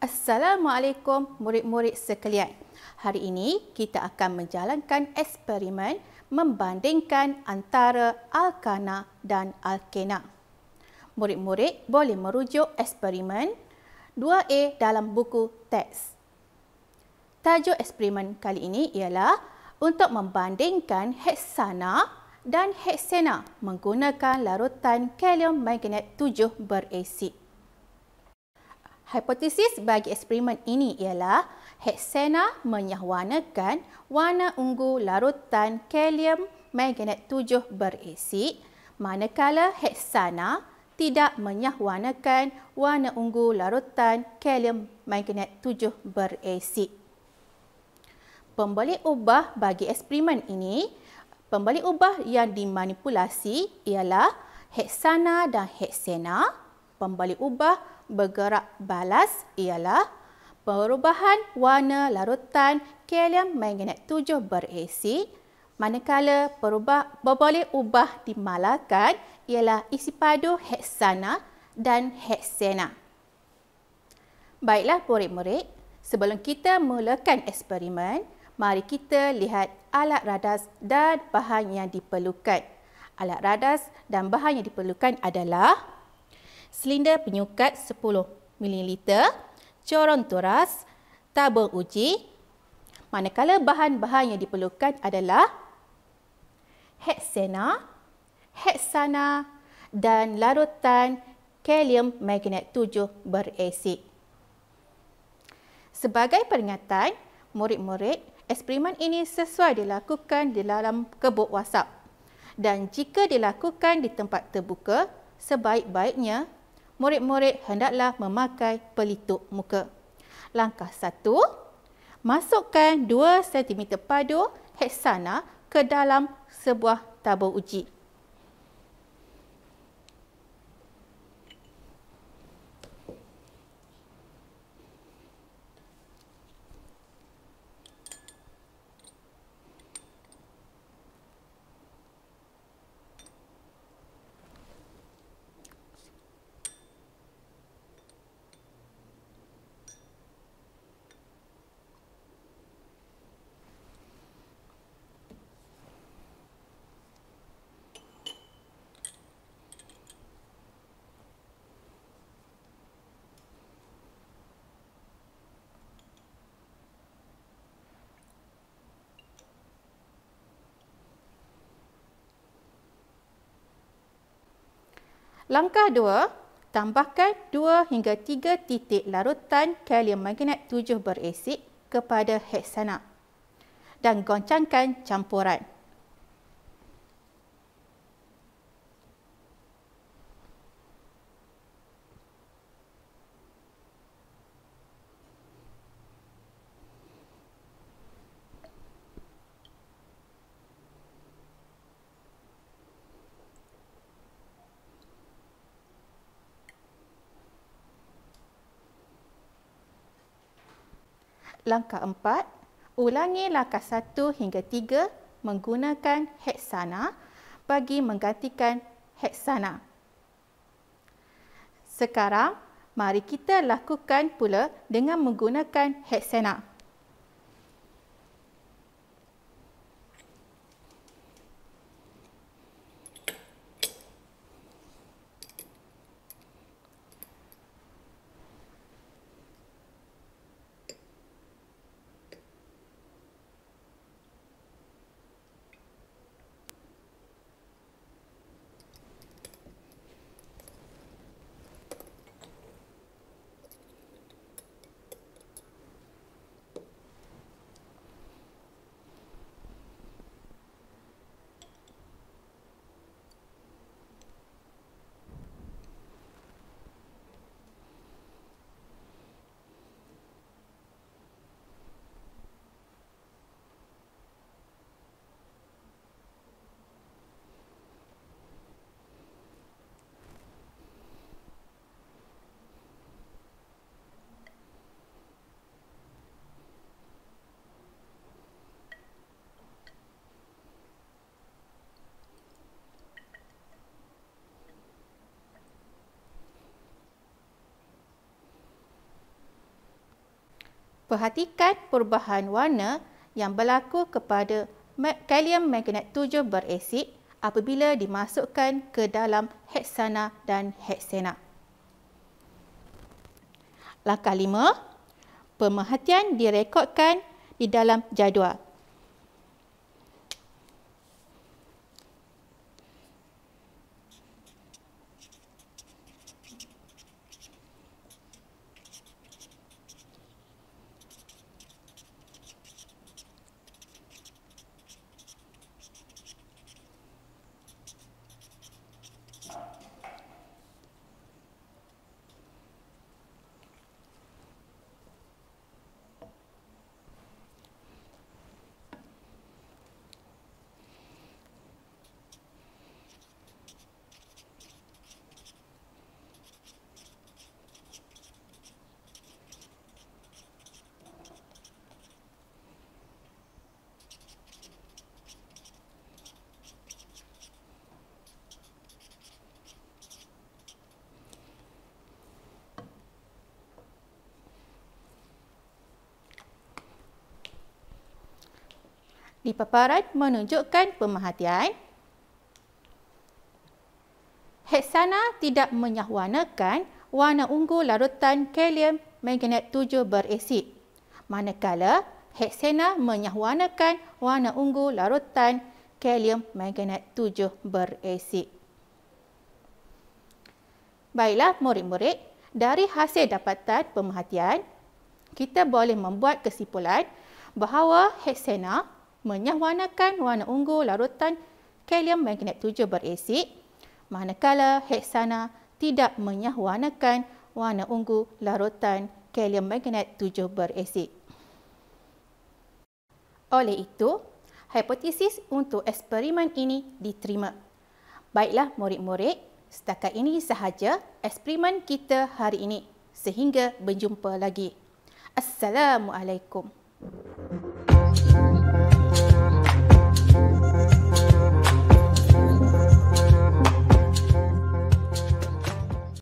Assalamualaikum murid-murid sekalian. Hari ini kita akan menjalankan eksperimen membandingkan antara alkana dan alkena murid-murid boleh merujuk eksperimen 2A dalam buku teks. Tajuk eksperimen kali ini ialah untuk membandingkan heksana dan heksena menggunakan larutan kalium magnet 7 berasid. Hipotesis bagi eksperimen ini ialah heksena menyahwanakan warna ungu larutan kalium magnet 7 berasid manakala heksana tidak menyahwanakan warna ungu larutan kalium manganet 7 berasid. Pembeli ubah bagi eksperimen ini, pembeli ubah yang dimanipulasi ialah heksana dan heksena. Pembeli ubah bergerak balas ialah perubahan warna larutan kalium manganet 7 berasid Manakala perubah, boleh ubah dimalakan ialah isi padu heksana dan heksena. Baiklah, murid-murid. Sebelum kita mulakan eksperimen, mari kita lihat alat radas dan bahan yang diperlukan. Alat radas dan bahan yang diperlukan adalah silinder penyukat 10 ml, corong turas, tabung uji. Manakala bahan-bahan yang diperlukan adalah heksena, heksana dan larutan kalium magnet 7 berasid. Sebagai peringatan, murid-murid, eksperimen ini sesuai dilakukan di dalam kebuk WhatsApp. Dan jika dilakukan di tempat terbuka, sebaik-baiknya murid-murid hendaklah memakai pelitup muka. Langkah satu, masukkan 2 cm padu heksana ke dalam sebuah tabung uji. Langkah 2, tambahkan 2 hingga 3 titik larutan kalium magnet 7 berasid kepada heksana dan goncangkan campuran. Langkah empat, ulangi langkah satu hingga tiga menggunakan heksana bagi menggantikan heksana. Sekarang, mari kita lakukan pula dengan menggunakan heksana. Perhatikan perubahan warna yang berlaku kepada kalium magnet 7 berasid apabila dimasukkan ke dalam heksana dan heksena. Langkah 5. Pemerhatian direkodkan di dalam jadual. di paparan menunjukkan pemerhatian. Heksana tidak menyahwanakan warna ungu larutan kalium manganet 7 berasid. Manakala heksena menyahwanakan warna ungu larutan kalium manganet 7 berasid. Baiklah murid-murid, dari hasil dapatan pemerhatian, kita boleh membuat kesimpulan bahawa heksena menyahwanakan warna ungu larutan kalium magnet 7 berasid manakala heksana tidak menyahwanakan warna ungu larutan kalium magnet 7 berasid. Oleh itu, hipotesis untuk eksperimen ini diterima. Baiklah murid-murid, setakat ini sahaja eksperimen kita hari ini. Sehingga berjumpa lagi. Assalamualaikum.